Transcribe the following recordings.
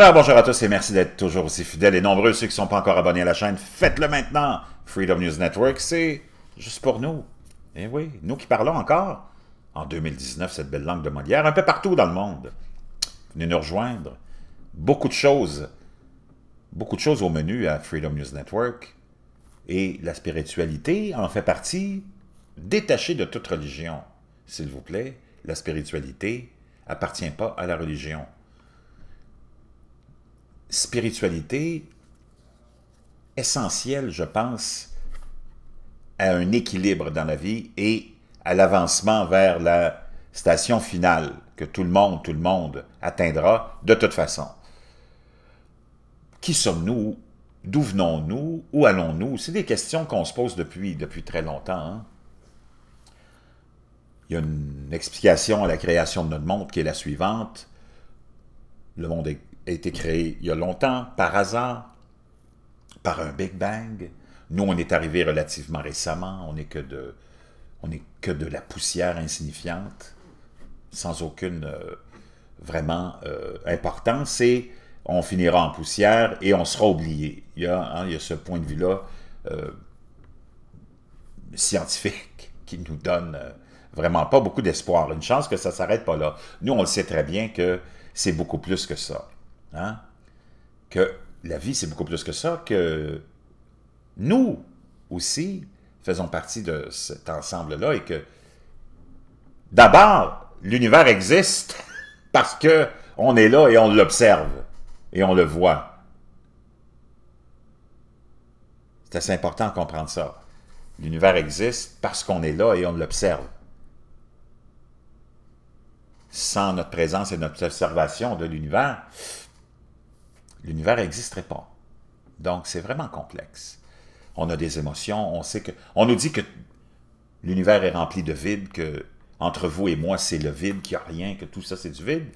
Alors bonjour à tous et merci d'être toujours aussi fidèles et nombreux. Ceux qui ne sont pas encore abonnés à la chaîne, faites-le maintenant. Freedom News Network, c'est juste pour nous. Eh oui, nous qui parlons encore en 2019 cette belle langue de Molière, un peu partout dans le monde. Venez nous rejoindre. Beaucoup de choses, beaucoup de choses au menu à Freedom News Network. Et la spiritualité en fait partie, détachée de toute religion. S'il vous plaît, la spiritualité appartient pas à la religion spiritualité essentielle, je pense, à un équilibre dans la vie et à l'avancement vers la station finale que tout le monde, tout le monde atteindra de toute façon. Qui sommes-nous? D'où venons-nous? Où, allons-nous? C'est des questions qu'on se pose depuis, depuis très longtemps. Hein. Il y a une explication à la création de notre monde qui est la suivante. Le monde est a été créé il y a longtemps, par hasard, par un Big Bang. Nous, on est arrivé relativement récemment, on n'est que de, on que de la poussière insignifiante, sans aucune euh, vraiment euh, importance. C'est on finira en poussière et on sera oublié. Il y a, hein, il y a ce point de vue-là euh, scientifique qui nous donne vraiment pas beaucoup d'espoir. Une chance que ça s'arrête pas là. Nous, on le sait très bien que c'est beaucoup plus que ça. Hein, que la vie, c'est beaucoup plus que ça, que nous aussi faisons partie de cet ensemble-là et que d'abord, l'univers existe parce qu'on est là et on l'observe et on le voit. C'est assez important de comprendre ça. L'univers existe parce qu'on est là et on l'observe. Sans notre présence et notre observation de l'univers, l'univers n'existerait pas. Donc, c'est vraiment complexe. On a des émotions, on sait que. On nous dit que l'univers est rempli de vide, que entre vous et moi, c'est le vide, qu'il n'y a rien, que tout ça, c'est du vide.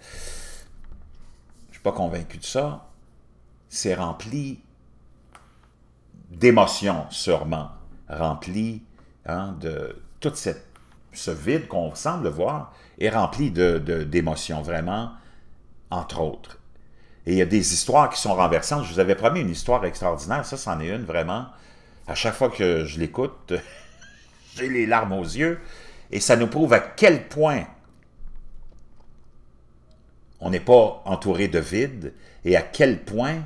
Je ne suis pas convaincu de ça. C'est rempli d'émotions, sûrement. Rempli hein, de toute cette. Ce vide qu'on semble voir est rempli d'émotions, de, d'émotions vraiment, entre autres. Et il y a des histoires qui sont renversantes. Je vous avais promis une histoire extraordinaire. Ça, c'en est une vraiment. À chaque fois que je l'écoute, j'ai les larmes aux yeux. Et ça nous prouve à quel point on n'est pas entouré de vide et à quel point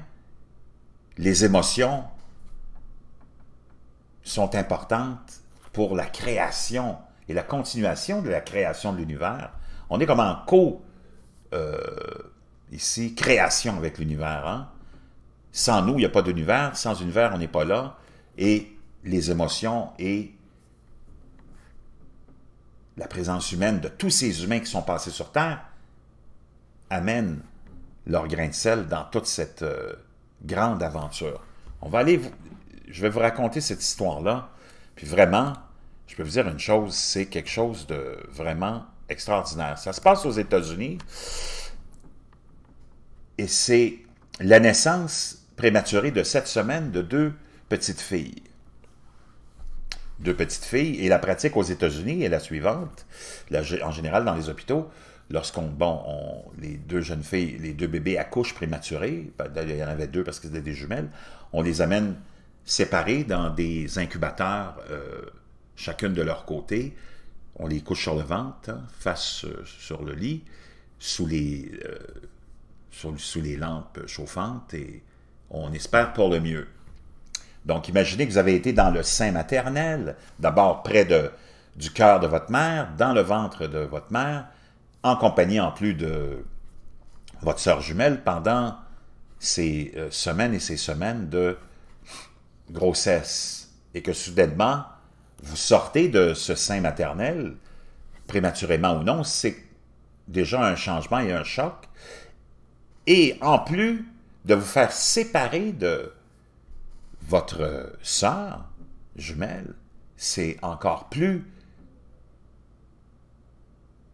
les émotions sont importantes pour la création et la continuation de la création de l'univers. On est comme en co- euh, Ici, création avec l'univers. Hein. Sans nous, il n'y a pas d'univers. Sans univers, on n'est pas là. Et les émotions et la présence humaine de tous ces humains qui sont passés sur Terre amènent leur grain de sel dans toute cette euh, grande aventure. On va aller... Je vais vous raconter cette histoire-là. Puis vraiment, je peux vous dire une chose, c'est quelque chose de vraiment extraordinaire. Ça se passe aux États-Unis et c'est la naissance prématurée de sept semaines de deux petites filles. Deux petites filles, et la pratique aux États-Unis est la suivante, en général dans les hôpitaux, lorsqu'on, bon, les deux jeunes filles, les deux bébés accouchent prématurés, ben, il y en avait deux parce qu'ils étaient des jumelles, on les amène séparés dans des incubateurs, euh, chacune de leur côté, on les couche sur le ventre, hein, face euh, sur le lit, sous les... Euh, sous, les lampes chauffantes et on espère pour le mieux. Donc, imaginez que vous avez été dans le sein maternel, d'abord près de, du cœur de votre mère, dans le ventre de votre mère, en compagnie en plus de votre sœur jumelle pendant ces euh, semaines et ces semaines de grossesse. Et que soudainement, vous sortez de ce sein maternel, prématurément ou non, c'est déjà un changement et un choc et en plus de vous faire séparer de votre sœur jumelle, c'est encore plus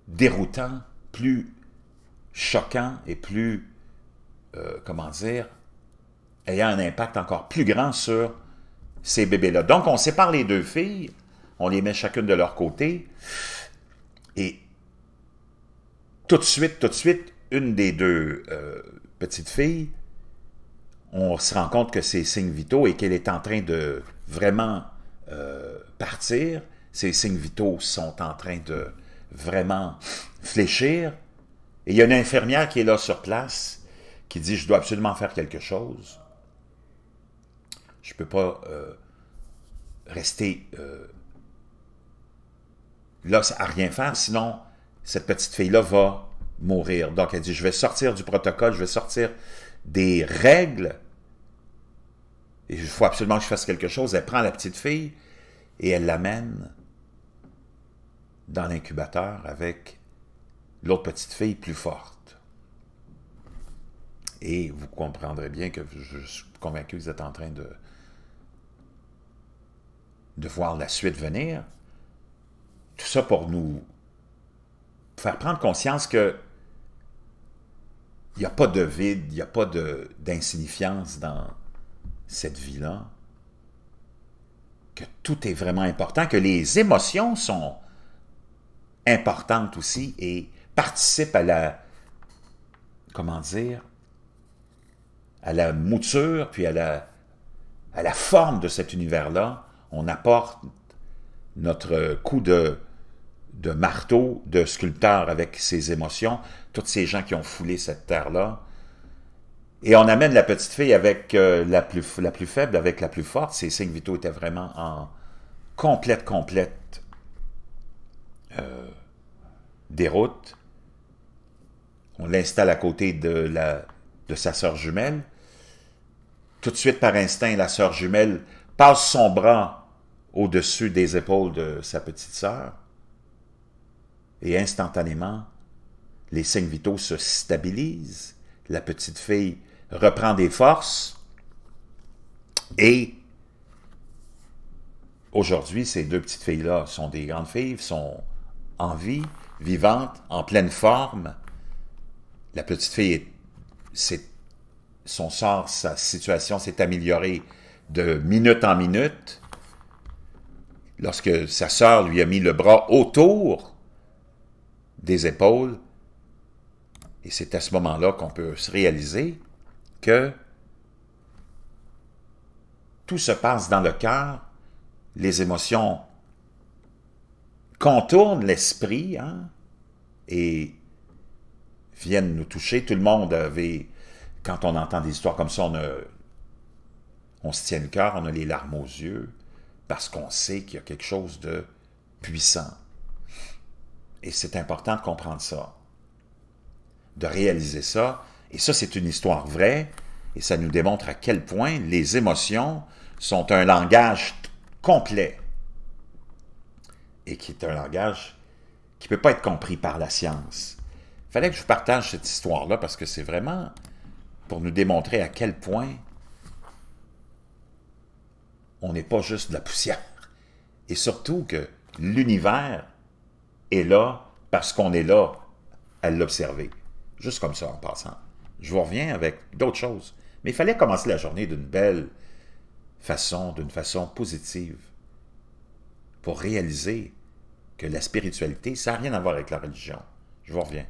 déroutant, plus choquant et plus, euh, comment dire, ayant un impact encore plus grand sur ces bébés-là. Donc, on sépare les deux filles, on les met chacune de leur côté, et tout de suite, tout de suite, une des deux euh, petites filles, on se rend compte que ses signes vitaux et qu'elle est en train de vraiment euh, partir, ses signes vitaux sont en train de vraiment fléchir, et il y a une infirmière qui est là sur place, qui dit « je dois absolument faire quelque chose ». Je ne peux pas euh, rester là à rien faire, sinon cette petite fille-là va mourir. Donc, elle dit, je vais sortir du protocole, je vais sortir des règles. et Il faut absolument que je fasse quelque chose. Elle prend la petite fille et elle l'amène dans l'incubateur avec l'autre petite fille plus forte. Et vous comprendrez bien que je suis convaincu que vous êtes en train de, de voir la suite venir. Tout ça pour nous faire prendre conscience que il n'y a pas de vide, il n'y a pas d'insignifiance dans cette vie-là. Que tout est vraiment important, que les émotions sont importantes aussi et participent à la, comment dire, à la mouture, puis à la, à la forme de cet univers-là. On apporte notre coup de de marteau, de sculpteur avec ses émotions, toutes ces gens qui ont foulé cette terre-là. Et on amène la petite fille avec euh, la, plus, la plus faible, avec la plus forte. Ces cinq vitaux étaient vraiment en complète, complète euh, déroute. On l'installe à côté de, la, de sa sœur jumelle. Tout de suite, par instinct, la sœur jumelle passe son bras au-dessus des épaules de sa petite sœur et instantanément, les signes vitaux se stabilisent, la petite fille reprend des forces et aujourd'hui, ces deux petites filles-là sont des grandes filles, sont en vie, vivantes, en pleine forme. La petite fille, son sort, sa situation s'est améliorée de minute en minute. Lorsque sa sœur lui a mis le bras autour des épaules. Et c'est à ce moment-là qu'on peut se réaliser que tout se passe dans le cœur, les émotions contournent l'esprit hein, et viennent nous toucher. Tout le monde avait, quand on entend des histoires comme ça, on, on se tient le cœur, on a les larmes aux yeux, parce qu'on sait qu'il y a quelque chose de puissant et c'est important de comprendre ça, de réaliser ça. Et ça, c'est une histoire vraie, et ça nous démontre à quel point les émotions sont un langage complet, et qui est un langage qui ne peut pas être compris par la science. Il fallait que je partage cette histoire-là, parce que c'est vraiment pour nous démontrer à quel point on n'est pas juste de la poussière. Et surtout que l'univers est là parce qu'on est là à l'observer. Juste comme ça, en passant. Je vous reviens avec d'autres choses. Mais il fallait commencer la journée d'une belle façon, d'une façon positive, pour réaliser que la spiritualité, ça n'a rien à voir avec la religion. Je vous reviens.